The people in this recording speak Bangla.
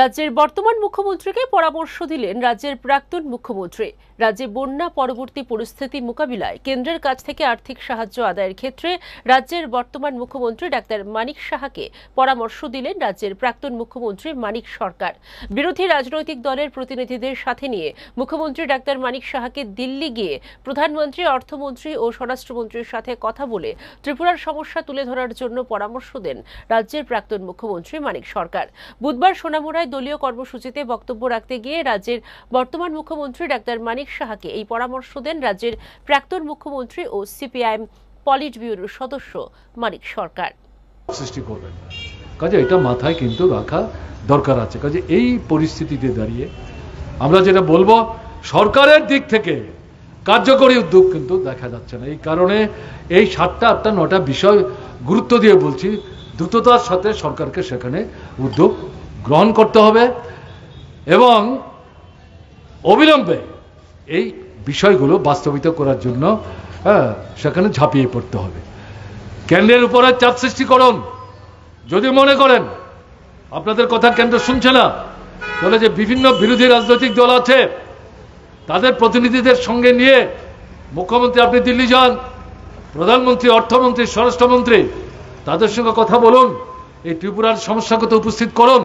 রাজ্যের বর্তমান মুখ্যমন্ত্রীকে পরামর্শ দিলেন রাজ্যের প্রাক্তন মুখ্যমন্ত্রী রাজ্যে বন্যা পরবর্তী পরিস্থিতি মোকাবিলায় কেন্দ্রের কাছ থেকে আর্থিক সাহায্য আদায়ের ক্ষেত্রে রাজ্যের বর্তমান মুখ্যমন্ত্রী ডাক্তার মানিক সাহাকে পরামর্শ দিলেন রাজ্যের প্রাক্তন মুখ্যমন্ত্রী মানিক সরকার বিরোধী রাজনৈতিক দলের প্রতিনিধিদের সাথে নিয়ে মুখ্যমন্ত্রী ডাক্তার মানিক সাহাকে দিল্লি গিয়ে প্রধানমন্ত্রী অর্থমন্ত্রী ও স্বরাষ্ট্রমন্ত্রীর সাথে কথা বলে ত্রিপুরার সমস্যা তুলে ধরার জন্য পরামর্শ দেন রাজ্যের প্রাক্তন মুখ্যমন্ত্রী মানিক সরকার বুধবার সোনামুড়ায় সভায় দলীয় কর্মসূচিতে বক্তব্য রাখতে গিয়ে রাজ্যের বর্তমান মুখ্যমন্ত্রী ডাক্তার মানিক সাহাকে এই পরামর্শ দেন রাজ্যের প্রাক্তন মুখ্যমন্ত্রী ও সিপিআইএম পলিট ব্যুরোর সদস্য মানিক সরকার সৃষ্টি করবেন কাজে এটা মাথায় কিন্তু রাখা দরকার আছে কাজে এই পরিস্থিতিতে দাঁড়িয়ে আমরা যেটা বলবো সরকারের দিক থেকে কার্যকরী উদ্যোগ কিন্তু দেখা যাচ্ছে না এই কারণে এই সাতটা আটটা নটা বিষয় গুরুত্ব দিয়ে বলছি দ্রুততার সাথে সরকারকে সেখানে উদ্যোগ গ্রহণ করতে হবে এবং অবিলম্বে এই বিষয়গুলো বাস্তবিত করার জন্য হ্যাঁ, সেখানে ঝাঁপিয়ে পড়তে হবে কেন্দ্রের উপরে চাপ সৃষ্টি করুন যদি মনে করেন আপনাদের কথা কেন্দ্র শুনছে না তাহলে যে বিভিন্ন বিরোধী রাজনৈতিক দল আছে তাদের প্রতিনিধিদের সঙ্গে নিয়ে মুখ্যমন্ত্রী আপনি দিল্লি যান প্রধানমন্ত্রী অর্থমন্ত্রী স্বরাষ্ট্রমন্ত্রী তাদের সঙ্গে কথা বলুন এই ত্রিপুরার সমস্যাগত উপস্থিত করুন